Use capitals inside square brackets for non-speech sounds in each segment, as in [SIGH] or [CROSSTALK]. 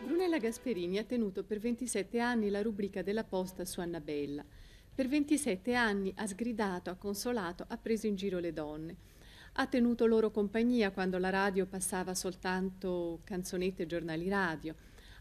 Brunella Gasperini ha tenuto per 27 anni la rubrica della posta su Annabella. Per 27 anni ha sgridato, ha consolato, ha preso in giro le donne. Ha tenuto loro compagnia quando la radio passava soltanto canzonette e giornali radio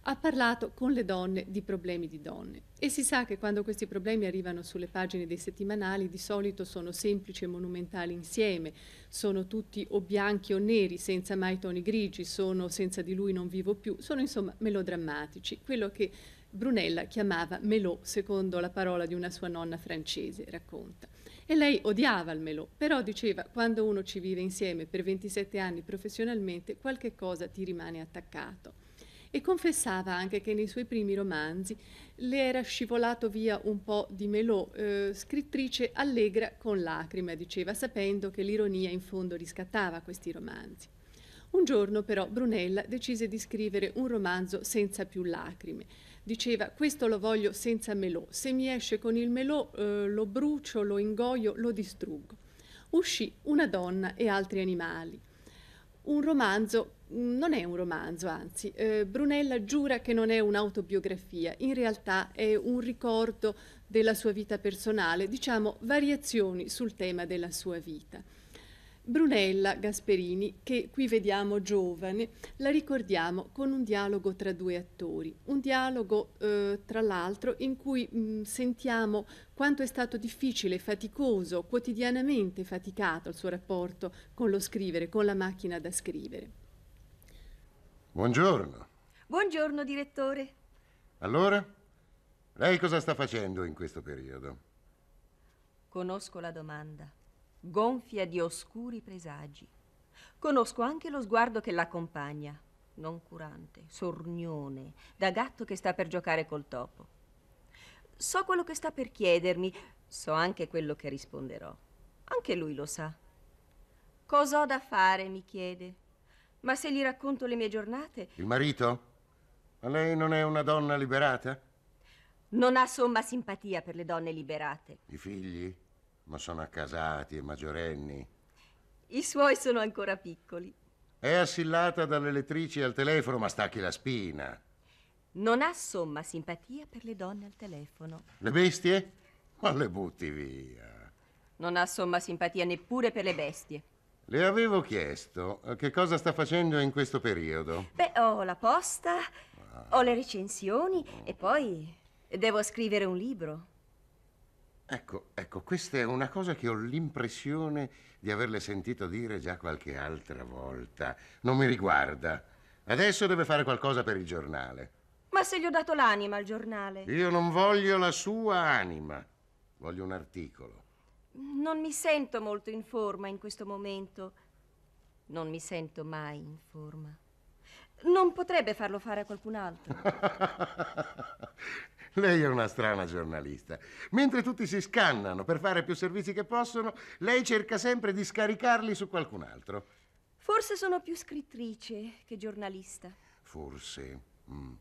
ha parlato con le donne di problemi di donne. E si sa che quando questi problemi arrivano sulle pagine dei settimanali di solito sono semplici e monumentali insieme, sono tutti o bianchi o neri, senza mai toni grigi, sono senza di lui non vivo più, sono insomma melodrammatici, quello che Brunella chiamava melò, secondo la parola di una sua nonna francese, racconta. E lei odiava il melò, però diceva quando uno ci vive insieme per 27 anni professionalmente qualche cosa ti rimane attaccato e confessava anche che nei suoi primi romanzi le era scivolato via un po' di Melò, eh, scrittrice allegra con lacrime, diceva, sapendo che l'ironia in fondo riscattava questi romanzi. Un giorno però Brunella decise di scrivere un romanzo senza più lacrime. Diceva questo lo voglio senza melò, se mi esce con il melò eh, lo brucio, lo ingoio, lo distruggo. Uscì una donna e altri animali un romanzo, mm, non è un romanzo anzi, eh, Brunella giura che non è un'autobiografia, in realtà è un ricordo della sua vita personale, diciamo variazioni sul tema della sua vita. Brunella Gasperini, che qui vediamo giovane, la ricordiamo con un dialogo tra due attori, un dialogo eh, tra l'altro in cui mh, mm, sentiamo quanto è stato difficile, faticoso, quotidianamente faticato il suo rapporto con lo scrivere, con la macchina da scrivere. Buongiorno. Buongiorno direttore. Allora, lei cosa sta facendo in questo periodo? Conosco la domanda gonfia di oscuri presagi. Conosco anche lo sguardo che l'accompagna, noncurante, sornione, da gatto che sta per giocare col topo. So quello che sta per chiedermi, so anche quello che risponderò. Anche lui lo sa. Cosa ho da fare? mi chiede. Ma se gli racconto le mie giornate... Il marito? Ma lei non è una donna liberata? Non ha somma simpatia per le donne liberate. I figli? ma sono accasati e maggiorenni. I suoi sono ancora piccoli. È assillata dalle lettrici al telefono, ma stacchi la spina. Non ha somma simpatia per le donne al telefono. Le bestie? Ma le butti via. Non ha somma simpatia neppure per le bestie. Le avevo chiesto eh, che cosa sta facendo in questo periodo. Beh, ho la posta, ah. ho le recensioni oh. e poi devo scrivere un libro. Ecco, ecco, questa è una cosa che ho l'impressione di averle sentito dire già qualche altra volta. Non mi riguarda. Adesso deve fare qualcosa per il giornale. Ma se gli ho dato l'anima al giornale. Io non voglio la sua anima. Voglio un articolo. Non mi sento molto in forma in questo momento. Non mi sento mai in forma. Non potrebbe farlo fare a qualcun altro. [LAUGHS] lei è una strana giornalista. Mentre tutti si scannano per fare più servizi che possono, lei cerca sempre di scaricarli su qualcun altro. Forse sono più scrittrice che giornalista. Forse. Mm.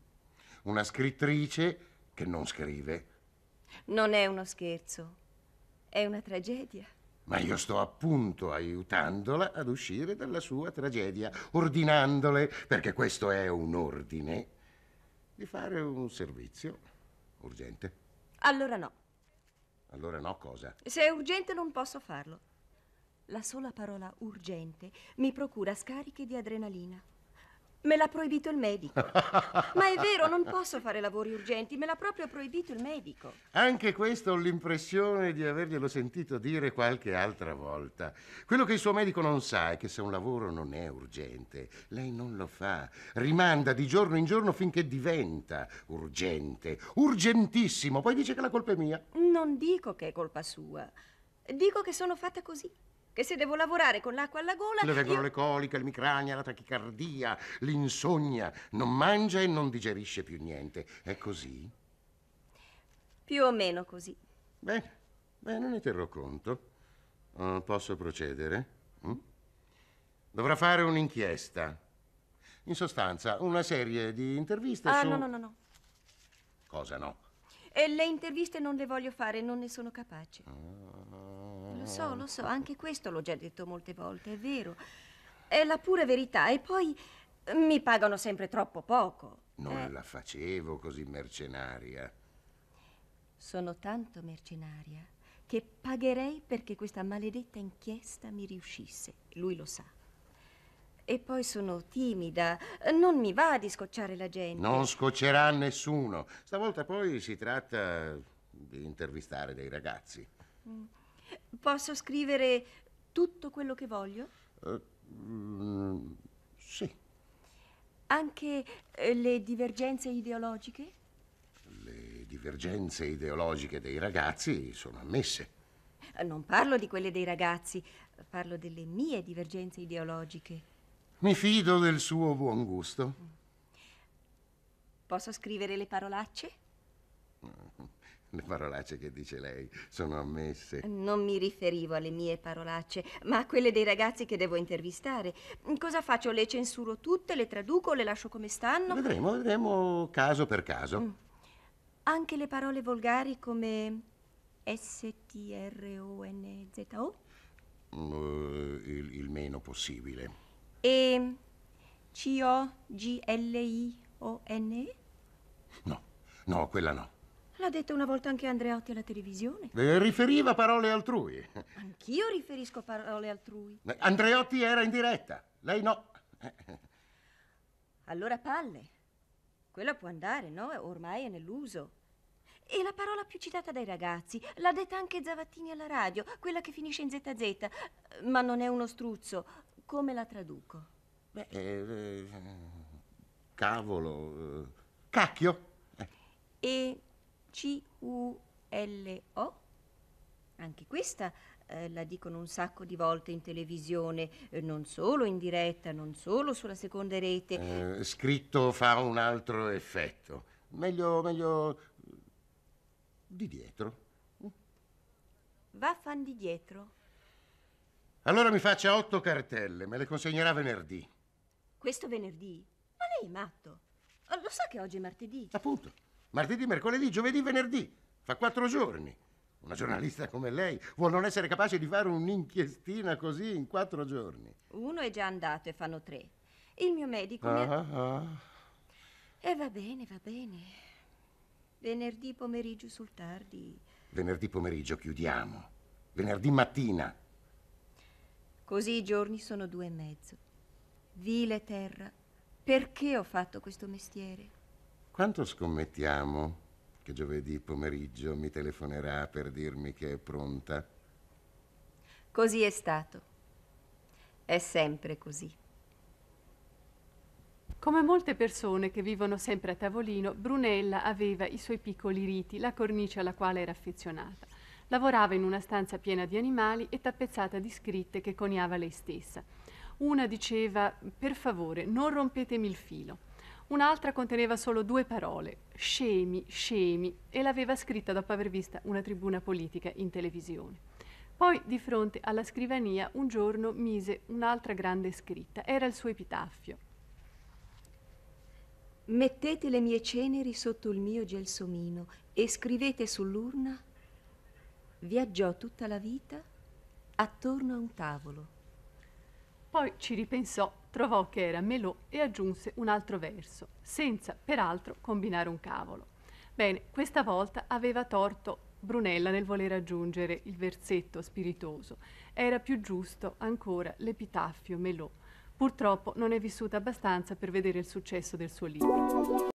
Una scrittrice che non scrive. Non è uno scherzo, è una tragedia. Ma io sto appunto aiutandola ad uscire dalla sua tragedia, ordinandole, perché questo è un ordine, di fare un servizio urgente. Allora no. Allora no cosa? Se è urgente non posso farlo. La sola parola urgente mi procura scariche di adrenalina. Me l'ha proibito il medico. Ma è vero, non posso fare lavori urgenti, me l'ha proprio proibito il medico. Anche questo ho l'impressione di averglielo sentito dire qualche altra volta. Quello che il suo medico non sa è che se un lavoro non è urgente, lei non lo fa. Rimanda di giorno in giorno finché diventa urgente, urgentissimo. Poi dice che la colpa è mia. Non dico che è colpa sua. Dico che sono fatta così che se devo lavorare con l'acqua alla gola... Le vengono io... le coliche, l'emicrania, la tachicardia, l'insonnia. Non mangia e non digerisce più niente. È così? Più o meno così. Bene, bene, ne terrò conto. Uh, posso procedere? Mm? Dovrà fare un'inchiesta. In sostanza, una serie di interviste ah, su... no, no, no, no. Cosa no? E eh, le interviste non le voglio fare, non ne sono capace. Ah. Lo so, lo so, anche questo l'ho già detto molte volte, è vero. È la pura verità. E poi mm, mi pagano sempre troppo poco. Non eh. la facevo così mercenaria. Sono tanto mercenaria che pagherei perché questa maledetta inchiesta mi riuscisse. Lui lo sa. E poi sono timida, non mi va di scocciare la gente. Non scoccerà nessuno. Stavolta poi si tratta di intervistare dei ragazzi. Mm. Posso scrivere tutto quello che voglio? Uh, mm, sì. Anche eh, le divergenze ideologiche? Le divergenze ideologiche dei ragazzi sono ammesse. Eh, non parlo di quelle dei ragazzi, parlo delle mie divergenze ideologiche. Mi fido del suo buon gusto. Mm. Posso scrivere le parolacce? Mm. Le parolacce che dice lei sono ammesse. Non mi riferivo alle mie parolacce, ma a quelle dei ragazzi che devo intervistare. Cosa faccio? Le censuro tutte, le traduco, le lascio come stanno? Vedremo, vedremo caso per caso. Mm. Anche le parole volgari come S-T-R-O-N-Z-O? Uh, mm, eh, il, il, meno possibile. E C-O-G-L-I-O-N? No, no, quella no. L'ha detto una volta anche Andreotti alla televisione. Eh, riferiva parole altrui. Anch'io riferisco parole altrui. Eh, Andreotti era in diretta, lei no. [LAUGHS] Allora palle. Quella può andare, no? Ormai è nell'uso. E la parola più citata dai ragazzi, l'ha detta anche Zavattini alla radio, quella che finisce in ZZ, ma non è uno struzzo. Come la traduco? Beh, eh, eh cavolo, eh, cacchio. E c-U-L-O. Anche questa eh, la dicono un sacco di volte in televisione, eh, non solo in diretta, non solo sulla seconda rete. Eh, scritto fa un altro effetto. Meglio, meglio eh, di dietro. Mm. Vaffan di dietro. Allora mi faccia otto cartelle, me le consegnerà venerdì. Questo venerdì? Ma lei è matto. Lo sa so che oggi è martedì. Appunto. Martedì, mercoledì, giovedì, venerdì. Fa quattro giorni. Una giornalista come lei vuol non essere capace di fare un'inchiestina così in quattro giorni. Uno è già andato e fanno tre. Il mio medico... Ah, mi ha... Ah, ah. E va bene, va bene. Venerdì pomeriggio sul tardi. Venerdì pomeriggio chiudiamo. Venerdì mattina. Così i giorni sono due e mezzo. Vile terra, perché ho fatto questo mestiere? Quanto scommettiamo che giovedì pomeriggio mi telefonerà per dirmi che è pronta? Così è stato. È sempre così. Come molte persone che vivono sempre a tavolino, Brunella aveva i suoi piccoli riti, la cornice alla quale era affezionata. Lavorava in una stanza piena di animali e tappezzata di scritte che coniava lei stessa. Una diceva, per favore, non rompetemi il filo. Un'altra conteneva solo due parole, scemi, scemi, e l'aveva scritta dopo aver vista una tribuna politica in televisione. Poi, di fronte alla scrivania, un giorno mise un'altra grande scritta. Era il suo epitaffio. Mettete le mie ceneri sotto il mio gelsomino e scrivete sull'urna Viaggiò tutta la vita attorno a un tavolo. Poi ci ripensò trovò che era Melò e aggiunse un altro verso, senza peraltro combinare un cavolo. Bene, questa volta aveva torto Brunella nel voler aggiungere il versetto spiritoso. Era più giusto ancora l'epitaffio Melò. Purtroppo non è vissuta abbastanza per vedere il successo del suo libro.